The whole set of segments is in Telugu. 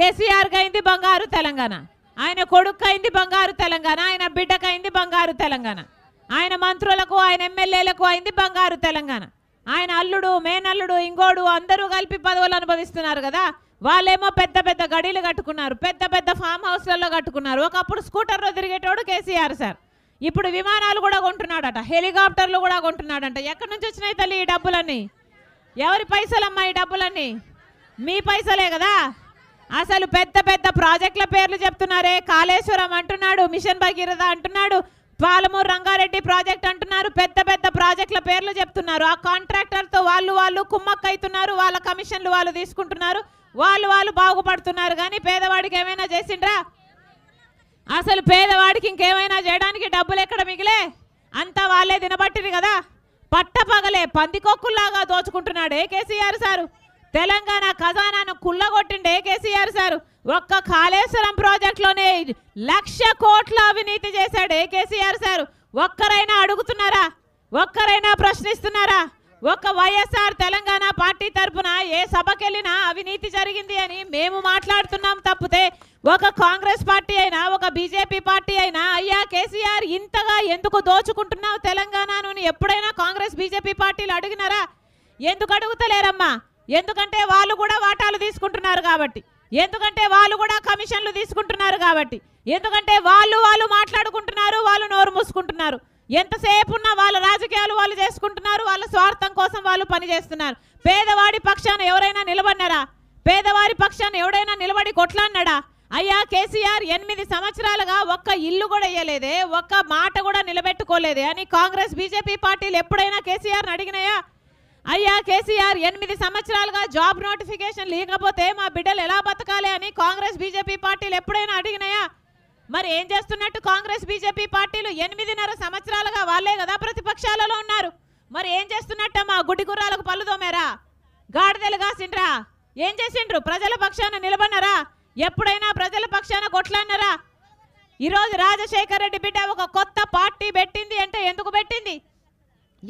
కేసీఆర్కి అయింది బంగారు తెలంగాణ ఆయన కొడుకు అయింది బంగారు తెలంగాణ ఆయన బిడ్డకు అయింది బంగారు తెలంగాణ ఆయన మంత్రులకు ఆయన ఎమ్మెల్యేలకు అయింది బంగారు తెలంగాణ ఆయన అల్లుడు మేనల్లుడు ఇంగోడు అందరూ కలిపి పదవులు అనుభవిస్తున్నారు కదా వాళ్ళేమో పెద్ద పెద్ద గడీలు కట్టుకున్నారు పెద్ద పెద్ద ఫామ్ హౌస్లలో కట్టుకున్నారు ఒకప్పుడు స్కూటర్లో తిరిగేటోడు కేసీఆర్ సార్ ఇప్పుడు విమానాలు కూడా కొంటున్నాడట హెలికాప్టర్లు కూడా కొంటున్నాడంట ఎక్కడి నుంచి వచ్చినాయి తల్లి ఈ డబ్బులన్నీ ఎవరి పైసలమ్మా ఈ డబ్బులన్నీ మీ పైసలే కదా అసలు పెద్ద పెద్ద ప్రాజెక్టుల పేర్లు చెప్తున్నారే కాళేశ్వరం అంటున్నాడు మిషన్ భగీరథ అంటున్నాడు పాలమూరు రంగారెడ్డి ప్రాజెక్ట్ అంటున్నారు పెద్ద పెద్ద ప్రాజెక్టుల పేర్లు చెప్తున్నారు ఆ కాంట్రాక్టర్తో వాళ్ళు వాళ్ళు కుమ్మక్క అవుతున్నారు వాళ్ళ కమిషన్లు వాళ్ళు తీసుకుంటున్నారు వాళ్ళు వాళ్ళు బాగుపడుతున్నారు కానీ పేదవాడికి ఏమైనా చేసిండ్రా అసలు పేదవాడికి ఇంకేమైనా చేయడానికి డబ్బులు ఎక్కడ మిగిలే అంతా వాళ్ళే తినబట్టిరు కదా పట్టపగలే పందికొక్కుల్లాగా ఏ కేసీఆర్ సారు తెలంగాణ ఖజానాను కుల్లగొట్టిండే కేసీఆర్ సార్ ఒక్క కాళేశ్వరం ప్రాజెక్టులోనే లక్ష కోట్ల అవినీతి చేశాడు ఏ కేసీఆర్ సార్ ఒక్కరైనా అడుగుతున్నారా ఒక్కరైనా ప్రశ్నిస్తున్నారా ఒక్క వైఎస్ఆర్ తెలంగాణ పార్టీ తరఫున ఏ సభకెళ్ళినా అవినీతి జరిగింది అని మేము మాట్లాడుతున్నాం తప్పితే ఒక కాంగ్రెస్ పార్టీ అయినా ఒక బీజేపీ పార్టీ అయినా అయ్యా కేసీఆర్ ఇంతగా ఎందుకు దోచుకుంటున్నావు తెలంగాణను ఎప్పుడైనా కాంగ్రెస్ బీజేపీ పార్టీలు అడిగినారా ఎందుకు అడుగుతలేరమ్మా ఎందుకంటే వాళ్ళు కూడా వాటాలు తీసుకుంటున్నారు కాబట్టి ఎందుకంటే వాళ్ళు కూడా కమిషన్లు తీసుకుంటున్నారు కాబట్టి ఎందుకంటే వాళ్ళు వాళ్ళు మాట్లాడుకుంటున్నారు వాళ్ళు నోరు మూసుకుంటున్నారు ఎంతసేపు ఉన్నా వాళ్ళ రాజకీయాలు వాళ్ళు చేసుకుంటున్నారు వాళ్ళ స్వార్థం కోసం వాళ్ళు పనిచేస్తున్నారు పేదవాడి పక్షాన ఎవరైనా నిలబడినారా పేదవారి పక్షాన ఎవడైనా నిలబడి కొట్లాడినాడా అయ్యా కేసీఆర్ ఎనిమిది సంవత్సరాలుగా ఒక్క ఇల్లు కూడా వేయలేదే ఒక్క మాట కూడా నిలబెట్టుకోలేదే అని కాంగ్రెస్ బీజేపీ పార్టీలు ఎప్పుడైనా కేసీఆర్ని అడిగినాయా అయ్యా కేసీఆర్ ఎనిమిది సంవత్సరాలుగా జాబ్ నోటిఫికేషన్ లేకపోతే మా బిడ్డలు ఎలా బతకాలి అని కాంగ్రెస్ బీజేపీ పార్టీలు ఎప్పుడైనా అడిగినాయా మరి ఏం చేస్తున్నట్టు కాంగ్రెస్ బీజేపీ పార్టీలు ఎనిమిదిన్నర సంవత్సరాలుగా వాళ్ళే కదా ప్రతిపక్షాలలో ఉన్నారు మరి ఏం చేస్తున్నట్ట మా గుడ్డి గుర్రాలకు పళ్ళుదోమేరా గాడిదలు కాసిండ్రా ఏం చేసిండ్రు ప్రజల పక్షాన నిలబడినరా ఎప్పుడైనా ప్రజల పక్షాన కొట్లాడినరా ఈరోజు రాజశేఖర రెడ్డి బిడ్డ ఒక కొత్త పార్టీ పెట్టింది అంటే ఎందుకు పెట్టింది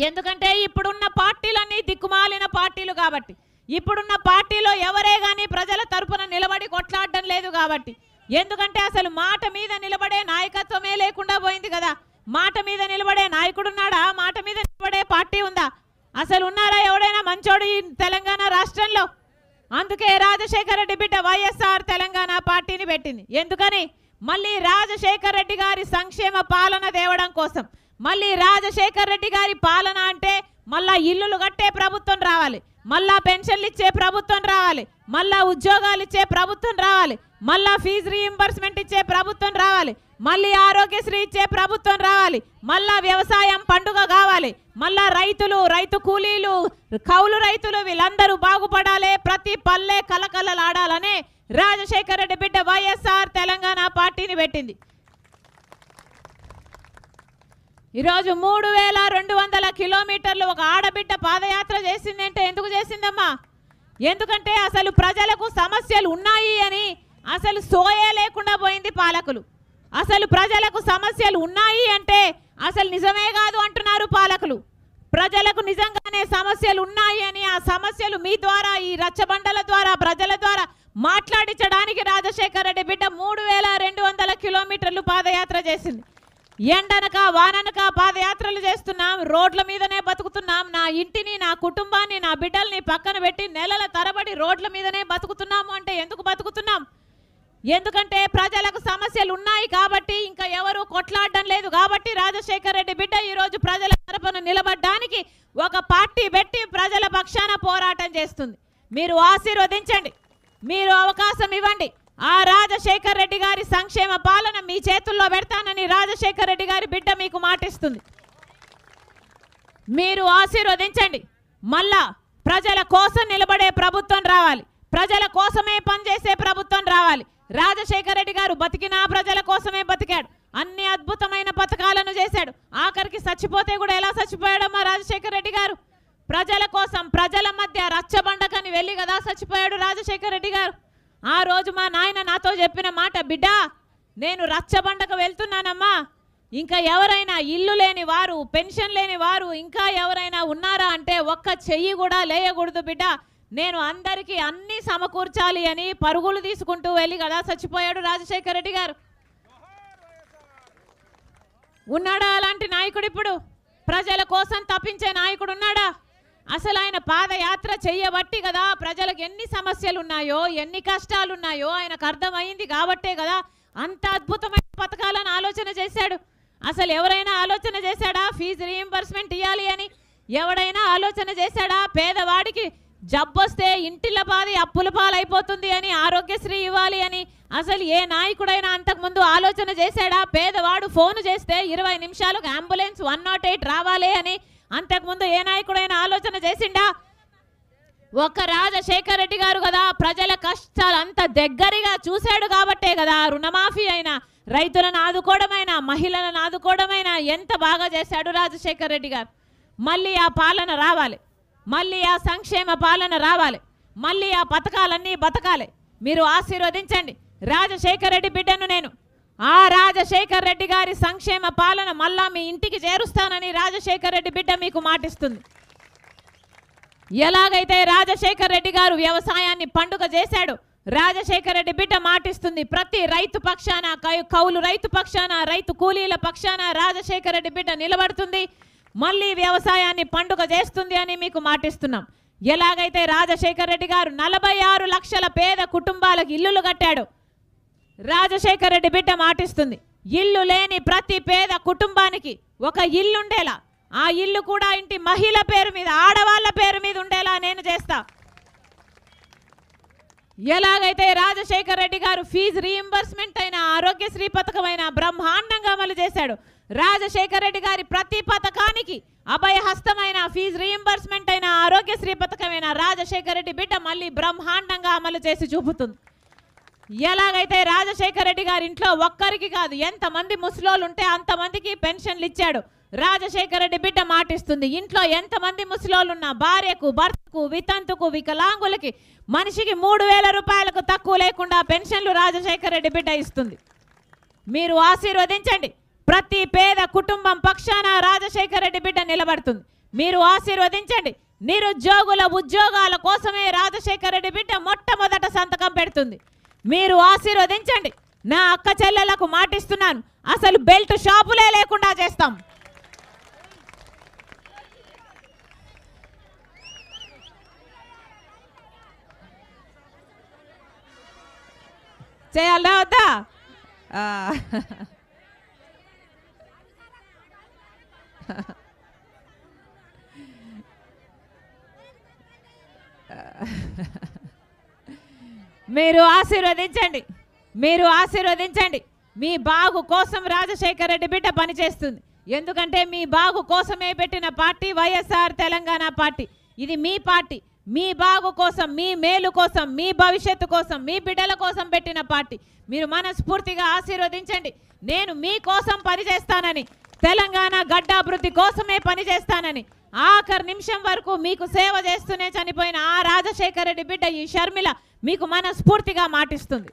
ఎందుకంటే ఇప్పుడున్న పార్టీలన్నీ దిక్కుమాలిన పార్టీలు కాబట్టి ఇప్పుడున్న పార్టీలో ఎవరే కానీ ప్రజల తరపున నిలబడి కొట్లాడడం లేదు కాబట్టి ఎందుకంటే అసలు మాట మీద నిలబడే నాయకత్వమే లేకుండా పోయింది కదా మాట మీద నిలబడే నాయకుడున్నాడా మాట మీద నిలబడే పార్టీ ఉందా అసలు ఉన్నారా ఎవడైనా మంచోడు ఈ తెలంగాణ రాష్ట్రంలో అందుకే రాజశేఖర రెడ్డి బిడ్డ వైఎస్ఆర్ తెలంగాణ పార్టీని పెట్టింది ఎందుకని మళ్ళీ రాజశేఖర రెడ్డి గారి సంక్షేమ పాలన తేవడం కోసం మళ్ళీ రాజశేఖర్ రెడ్డి గారి పాలన అంటే మళ్ళా ఇల్లులు కట్టే ప్రభుత్వం రావాలి మళ్ళా పెన్షన్లు ఇచ్చే ప్రభుత్వం రావాలి మళ్ళా ఉద్యోగాలు ఇచ్చే ప్రభుత్వం రావాలి మళ్ళా ఫీజు రీఇంబర్స్మెంట్ ఇచ్చే ప్రభుత్వం రావాలి మళ్ళీ ఆరోగ్యశ్రీ ఇచ్చే ప్రభుత్వం రావాలి మళ్ళా వ్యవసాయం పండుగ కావాలి మళ్ళా రైతులు రైతు కూలీలు కౌలు రైతులు వీళ్ళందరూ బాగుపడాలి ప్రతి పల్లె కలకలలాడాలని రాజశేఖర రెడ్డి బిడ్డ వైఎస్ఆర్ తెలంగాణ పార్టీని పెట్టింది ఈరోజు మూడు వేల రెండు వందల కిలోమీటర్లు ఒక ఆడబిడ్డ పాదయాత్ర చేసింది అంటే ఎందుకు చేసిందమ్మా ఎందుకంటే అసలు ప్రజలకు సమస్యలు ఉన్నాయి అని అసలు సోయే లేకుండా పోయింది పాలకులు అసలు ప్రజలకు సమస్యలు ఉన్నాయి అంటే అసలు నిజమే కాదు అంటున్నారు పాలకులు ప్రజలకు నిజంగానే సమస్యలు ఉన్నాయి అని ఆ సమస్యలు మీ ద్వారా ఈ రచ్చబండల ద్వారా ప్రజల ద్వారా మాట్లాడించడానికి రాజశేఖర రెడ్డి బిడ్డ మూడు వేల రెండు వందల కిలోమీటర్లు పాదయాత్ర చేసింది ఎండనక వాననక పాదయాత్రలు చేస్తున్నాం రోడ్ల మీదనే బతుకుతున్నాం నా ఇంటిని నా కుటుంబాన్ని నా బిడ్డల్ని పక్కన పెట్టి నెలల తరబడి రోడ్ల మీదనే బతుకుతున్నాము అంటే ఎందుకు బతుకుతున్నాం ఎందుకంటే ప్రజలకు సమస్యలు ఉన్నాయి కాబట్టి ఇంకా ఎవరు కొట్లాడడం లేదు కాబట్టి రాజశేఖర రెడ్డి బిడ్డ ఈరోజు ప్రజల తరపున నిలబడ్డానికి ఒక పార్టీ పెట్టి ప్రజల పక్షాన పోరాటం చేస్తుంది మీరు ఆశీర్వదించండి మీరు అవకాశం ఇవ్వండి ఆ రాజశేఖర్ రెడ్డి గారి సంక్షేమ పాలన మీ చేతుల్లో పెడతానని రాజశేఖర్ రెడ్డి గారి బిడ్డ మీకు మాటిస్తుంది మీరు ఆశీర్వదించండి మళ్ళా ప్రజల కోసం నిలబడే ప్రభుత్వం రావాలి ప్రజల కోసమే పనిచేసే ప్రభుత్వం రావాలి రాజశేఖర రెడ్డి గారు బతికినా ప్రజల కోసమే బతికాడు అన్ని అద్భుతమైన పథకాలను చేశాడు ఆఖరికి చచ్చిపోతే కూడా ఎలా చచ్చిపోయాడో మా రాజశేఖర రెడ్డి గారు ప్రజల కోసం ప్రజల మధ్య రచ్చబండకని వెళ్ళి కదా చచ్చిపోయాడు రాజశేఖర రెడ్డి గారు ఆ రోజు మా నాయన నాతో చెప్పిన మాట బిడ్డ నేను రచ్చబండకు వెళ్తున్నానమ్మా ఇంకా ఎవరైనా ఇల్లు లేని వారు పెన్షన్ లేని వారు ఇంకా ఎవరైనా ఉన్నారా అంటే ఒక్క చెయ్యి కూడా లేయకూడదు బిడ్డ నేను అందరికీ అన్నీ సమకూర్చాలి అని పరుగులు తీసుకుంటూ వెళ్ళి కదా చచ్చిపోయాడు రాజశేఖర రెడ్డి గారు ఉన్నాడా అలాంటి నాయకుడు ఇప్పుడు ప్రజల కోసం తప్పించే నాయకుడు ఉన్నాడా అసలు ఆయన పాదయాత్ర చెయ్యబట్టి కదా ప్రజలకు ఎన్ని సమస్యలు ఉన్నాయో ఎన్ని కష్టాలు ఉన్నాయో ఆయనకు అర్థమైంది కాబట్టే కదా అంత అద్భుతమైన పథకాలను ఆలోచన చేశాడు అసలు ఎవరైనా ఆలోచన చేశాడా ఫీజు రీఎంబర్స్మెంట్ ఇవ్వాలి అని ఎవడైనా ఆలోచన చేశాడా పేదవాడికి జబ్బొస్తే ఇంటిల పాది అప్పుల పాలైపోతుంది అని ఆరోగ్యశ్రీ ఇవ్వాలి అని అసలు ఏ నాయకుడైనా అంతకుముందు ఆలోచన చేశాడా పేదవాడు ఫోన్ చేస్తే ఇరవై నిమిషాలకు అంబులెన్స్ వన్ నాట్ ఎయిట్ రావాలి అని అంతకుముందు ఏ నాయకుడైనా ఆలోచన చేసిండా ఒక రాజశేఖర రెడ్డి గారు కదా ప్రజల కష్టాలు అంత దగ్గరగా చూశాడు కాబట్టే కదా రుణమాఫీ అయినా రైతులను ఆదుకోవడమైనా మహిళలను ఆదుకోవడమైనా ఎంత బాగా చేశాడు రాజశేఖర రెడ్డి గారు మళ్ళీ ఆ పాలన రావాలి మళ్ళీ ఆ సంక్షేమ పాలన రావాలి మళ్ళీ ఆ పథకాలన్నీ బతకాలి మీరు ఆశీర్వదించండి రాజశేఖర రెడ్డి బిడ్డను నేను ఆ రాజశేఖర్ రెడ్డి గారి సంక్షేమ పాలన మళ్ళా మీ ఇంటికి చేరుస్తానని రాజశేఖర్ రెడ్డి బిడ్డ మీకు మాటిస్తుంది ఎలాగైతే రాజశేఖర్ రెడ్డి గారు వ్యవసాయాన్ని పండుగ చేశాడు రాజశేఖర్ రెడ్డి బిడ్డ మాటిస్తుంది ప్రతి రైతు పక్షాన కౌలు రైతు పక్షాన రైతు కూలీల పక్షాన రాజశేఖర్ రెడ్డి బిడ్డ నిలబడుతుంది మళ్ళీ వ్యవసాయాన్ని పండుగ చేస్తుంది అని మీకు మాటిస్తున్నాం ఎలాగైతే రాజశేఖర్ రెడ్డి గారు నలభై లక్షల పేద కుటుంబాలకు ఇల్లులు కట్టాడు రాజశేఖర రెడ్డి బిడ్డ మాటిస్తుంది ఇల్లు లేని ప్రతి పేద కుటుంబానికి ఒక ఇల్లు ఉండేలా ఆ ఇల్లు కూడా ఇంటి మహిళ పేరు మీద ఆడవాళ్ళ పేరు మీద ఉండేలా నేను చేస్తా ఎలాగైతే రాజశేఖర రెడ్డి గారు ఫీజు రీఎంబర్స్మెంట్ అయిన ఆరోగ్యశ్రీ పథకమైన బ్రహ్మాండంగా అమలు చేశాడు రాజశేఖర రెడ్డి గారి ప్రతి పథకానికి అభయహస్తమైన ఫీజు రీఎంబర్స్మెంట్ అయిన ఆరోగ్యశ్రీ పథకమైన రాజశేఖర రెడ్డి బిడ్డ మళ్ళీ బ్రహ్మాండంగా అమలు చేసి చూపుతుంది ఎలాగైతే రాజశేఖర రెడ్డి గారి ఇంట్లో ఒక్కరికి కాదు ఎంతమంది ముసలోళ్ళు ఉంటే అంతమందికి పెన్షన్లు ఇచ్చాడు రాజశేఖర రెడ్డి బిడ్డ మాటిస్తుంది ఇంట్లో ఎంతమంది ముసలోళ్ళు ఉన్నా భార్యకు భర్తకు వితంతుకు వికలాంగులకి మనిషికి మూడు వేల రూపాయలకు తక్కువ లేకుండా పెన్షన్లు రాజశేఖర రెడ్డి బిడ్డ ఇస్తుంది మీరు ఆశీర్వదించండి ప్రతి పేద కుటుంబం పక్షాన రాజశేఖర రెడ్డి బిడ్డ నిలబడుతుంది మీరు ఆశీర్వదించండి నిరుద్యోగుల ఉద్యోగాల కోసమే రాజశేఖర రెడ్డి బిడ్డ మొట్టమొదట సంతకం పెడుతుంది మీరు ఆశీర్వదించండి నా అక్క చెల్లెలకు మాటిస్తున్నాను అసలు బెల్ట్ షాపులే లేకుండా చేస్తాం చేయాలా వద్దా మీరు ఆశీర్వదించండి మీరు ఆశీర్వదించండి మీ బాగు కోసం రాజశేఖర రెడ్డి బిడ్డ పనిచేస్తుంది ఎందుకంటే మీ బాగు కోసమే పెట్టిన పార్టీ వైఎస్ఆర్ తెలంగాణ పార్టీ ఇది మీ పార్టీ మీ బాగు కోసం మీ మేలు కోసం మీ భవిష్యత్తు కోసం మీ బిడ్డల కోసం పెట్టిన పార్టీ మీరు మనస్ఫూర్తిగా ఆశీర్వదించండి నేను మీ కోసం పనిచేస్తానని తెలంగాణ గడ్డ అభివృద్ధి కోసమే పనిచేస్తానని ఆఖరి నిమిషం వరకు మీకు సేవ చేస్తూనే చనిపోయిన ఆ రాజశేఖర రెడ్డి బిడ్డ ఈ షర్మిల మీకు మనస్ఫూర్తిగా మాటిస్తుంది